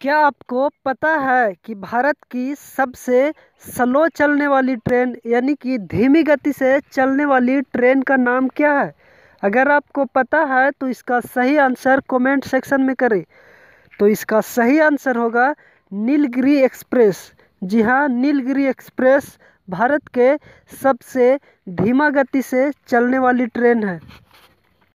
क्या आपको पता है कि भारत की सबसे स्लो चलने वाली ट्रेन यानी कि धीमी गति से चलने वाली ट्रेन का नाम क्या है अगर आपको पता है तो इसका सही आंसर कमेंट सेक्शन में करें तो इसका सही आंसर होगा नीलगिरी एक्सप्रेस जी हाँ नीलगिरी एक्सप्रेस भारत के सबसे धीमा गति से चलने वाली ट्रेन है